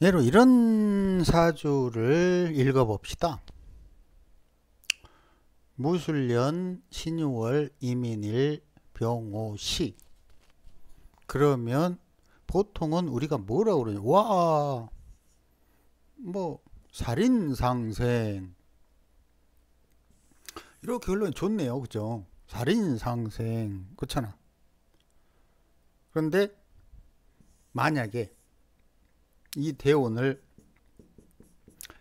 예로 이런 사주를 읽어봅시다. 무술년 신유월 이민일 병오시 그러면 보통은 우리가 뭐라고 그러냐 와뭐 살인상생 이렇게 결론이 좋네요 그죠 살인상생 그렇잖아 그런데 만약에 이 대운을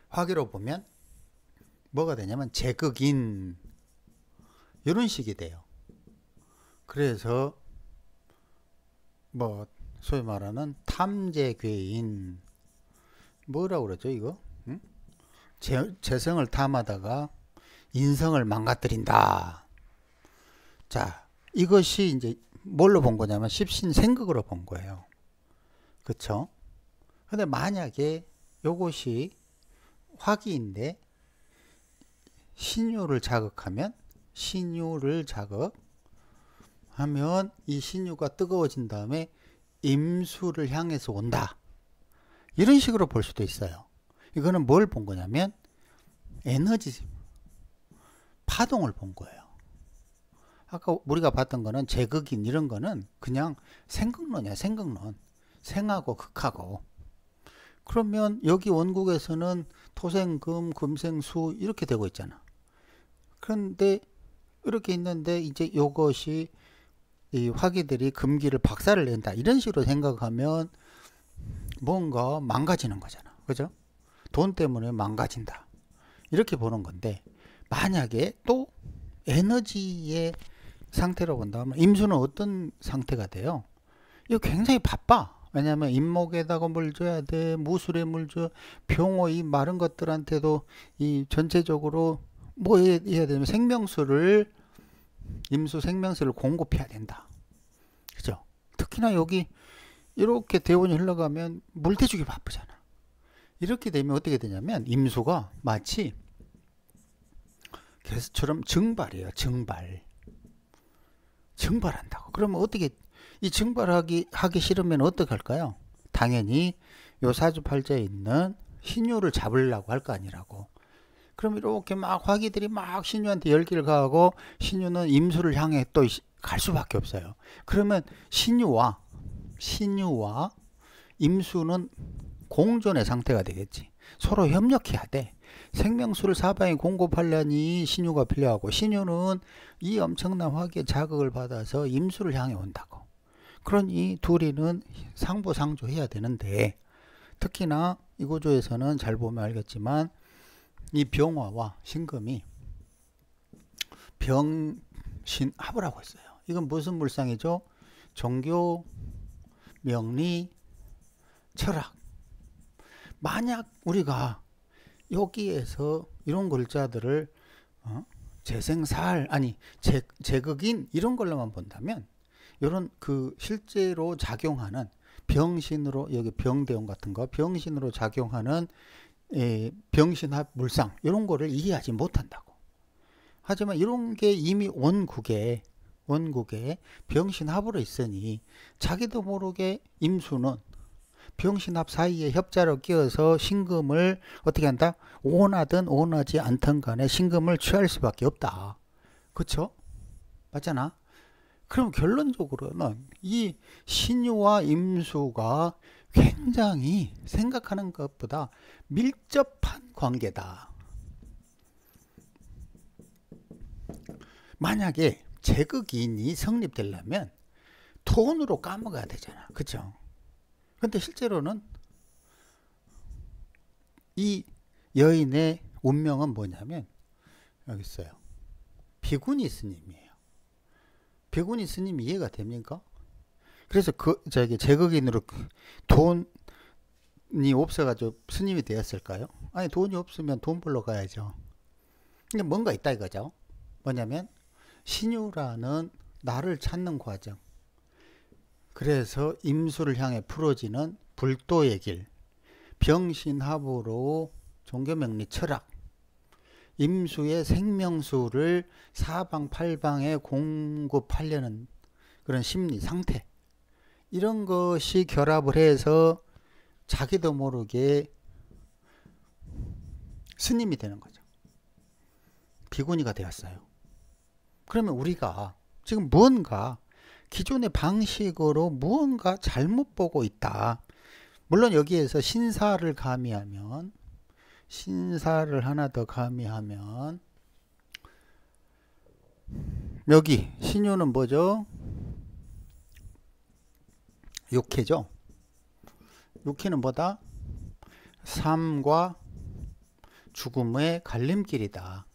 화기로 보면 뭐가 되냐면 제극인 이런 식이 돼요. 그래서 뭐 소위 말하는 탐재괴인 뭐라고 그러죠 이거? 응? 재, 재성을 탐하다가 인성을 망가뜨린다. 자 이것이 이제 뭘로 본 거냐면 십신생극으로 본 거예요. 그쵸? 근데 만약에 요것이 화기인데 신유를 자극하면 신유를 자극하면 이 신유가 뜨거워진 다음에 임수를 향해서 온다. 이런 식으로 볼 수도 있어요. 이거는 뭘 본 거냐면 에너지 파동을 본 거예요. 아까 우리가 봤던 거는 제극인 이런 거는 그냥 생각론이야, 생각론. 생하고 극하고. 그러면 여기 원국에서는 토생금, 금생수 이렇게 되고 있잖아. 그런데 이렇게 있는데 이제 요것이 이 화기들이 금기를 박살을 낸다 이런 식으로 생각하면 뭔가 망가지는 거잖아. 그죠? 돈 때문에 망가진다. 이렇게 보는 건데 만약에 또 에너지의 상태로 본다면 임수는 어떤 상태가 돼요? 이거 굉장히 바빠. 왜냐하면 잇목에다가 물 줘야 돼 무술에 물줘 병호 이 마른 것들한테도 이 전체적으로 뭐 해야 되냐면 생명수를 임수 생명수를 공급해야 된다 그죠 특히나 여기 이렇게 대원이 흘러가면 물 대주기 바쁘잖아 이렇게 되면 어떻게 되냐면 임수가 마치 개수처럼 증발이에요 증발 증발한다고 그러면 어떻게 이 증발하기 하기 싫으면 어떻게 할까요? 당연히 요 사주팔자에 있는 신유를 잡으려고 할 거 아니라고. 그럼 이렇게 막 화기들이 막 신유한테 열기를 가하고 신유는 임수를 향해 또 갈 수밖에 없어요. 그러면 신유와 신유와 임수는 공존의 상태가 되겠지. 서로 협력해야 돼. 생명수를 사방에 공급하려니 신유가 필요하고 신유는 이 엄청난 화기에 자극을 받아서 임수를 향해 온다고. 그러니 둘이는 상부상조해야 되는데 특히나 이 구조에서는 잘 보면 알겠지만 이 병화와 신금이 병신합을 하고 있어요. 이건 무슨 물상이죠? 종교, 명리, 철학. 만약 우리가 여기에서 이런 글자들을 어? 재생살 아니 재, 재극인 이런 걸로만 본다면 이런 그 실제로 작용하는 병신으로 여기 병대원 같은 거 병신으로 작용하는 에, 예, 병신합 물상 이런 거를 이해하지 못한다고. 하지만 이런 게 이미 원국에 원국에 병신합으로 있으니 자기도 모르게 임수는 병신합 사이에 협자로 끼어서 신금을 어떻게 한다? 원하든 원하지 않든 간에 신금을 취할 수밖에 없다. 그쵸? 맞잖아? 그럼 결론적으로는 이 신유와 임수가 굉장히 생각하는 것보다 밀접한 관계다. 만약에 제극인이 성립되려면 돈으로 까먹어야 되잖아. 그쵸? 근데 실제로는 이 여인의 운명은 뭐냐면 여기 있어요. 비구니 스님이에요. 백운이 스님 이해가 됩니까? 그래서 그 저기 제극인으로 돈이 없어가지고 스님이 되었을까요? 아니 돈이 없으면 돈 벌러 가야죠. 근데 뭔가 있다 이거죠. 뭐냐면 신유라는 나를 찾는 과정. 그래서 임수를 향해 풀어지는 불도의 길, 병신합으로 종교명리 철학, 임수의 생명수를 사방팔방에 공급하려는 그런 심리 상태 이런 것이 결합을 해서 자기도 모르게 스님이 되는 거죠. 비구니가 되었어요. 그러면 우리가 지금 무언가 기존의 방식으로 무언가 잘못 보고 있다. 물론 여기에서 신사를 가미하면 신사를 하나 더 가미하면 여기 신유는 뭐죠? 육해죠. 육해는 뭐다? 삶과 죽음의 갈림길이다.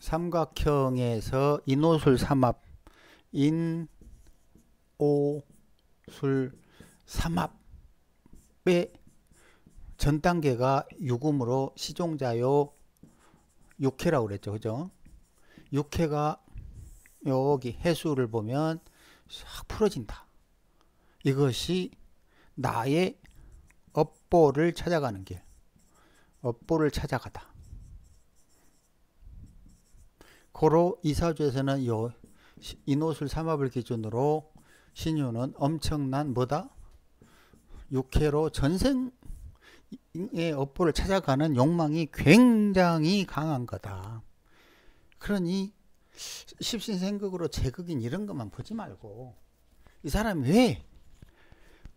삼각형에서 인오술 삼합, 인오술 삼합의 전 단계가 유금으로 시종자요 육회라고 그랬죠. 그죠? 육회가 여기 해수를 보면 싹 풀어진다. 이것이 나의 업보를 찾아가는 길. 업보를 찾아가다. 고로 이사주에서는 요 이노술 삼합을 기준으로 신유는 엄청난 뭐다? 육회로 전생 이의 업보를 찾아가는 욕망이 굉장히 강한 거다. 그러니 십신생극으로 제극인 이런 것만 보지 말고 이 사람이 왜,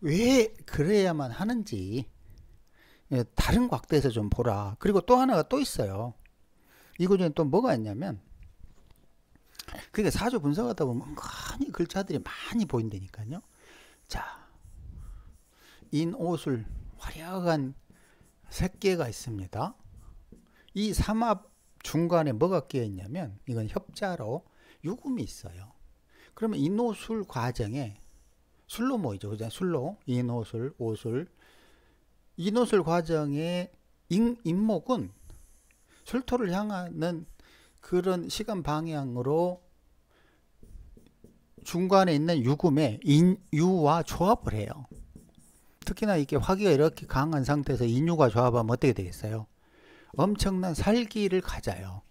왜 그래야만 하는지 다른 곽대에서 좀 보라. 그리고 또 하나가 또 있어요. 이 구조는 또 뭐가 있냐면 그게 사주 분석하다 보면 흔히 글자들이 많이 보인다니까요. 자, 인옷을 화려한 3개가 있습니다. 이 삼합 중간에 뭐가 끼어 있냐면 이건 협자로 유금이 있어요. 그러면 인호술 과정에 술로 모이죠. 그냥 술로 인호술, 오술. 인호술 과정에 인, 목은 술토를 향하는 그런 시간 방향으로 중간에 있는 유금에 인유와 조합을 해요. 특히나 이게 화기가 이렇게 강한 상태에서 인유가 조합하면 어떻게 되겠어요? 엄청난 살기를 가져요.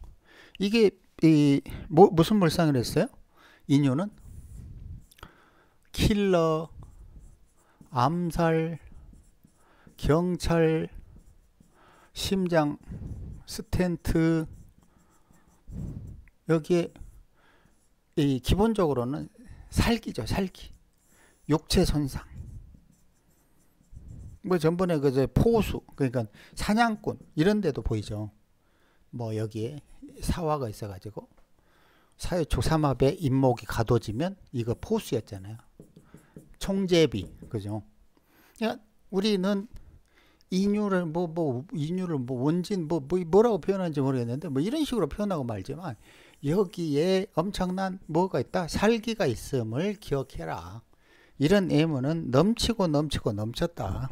이게 이 뭐, 무슨 물상을 했어요? 인유는 킬러, 암살, 경찰, 심장, 스탠트 여기에 이 기본적으로는 살기죠, 살기. 욕체 손상. 뭐 전번에 그 포수 그러니까 사냥꾼 이런 데도 보이죠. 뭐 여기에 사화가 있어가지고 사회 조삼합의 임목이 가둬지면 이거 포수였잖아요. 총제비 그죠? 그러니까 우리는 인유를 뭐뭐 뭐 인유를 뭐 원진 뭐, 뭐 뭐라고 표현하는지 모르겠는데 뭐 이런 식으로 표현하고 말지만 여기에 엄청난 뭐가 있다 살기가 있음을 기억해라 이런 애문은 넘치고 넘치고 넘쳤다.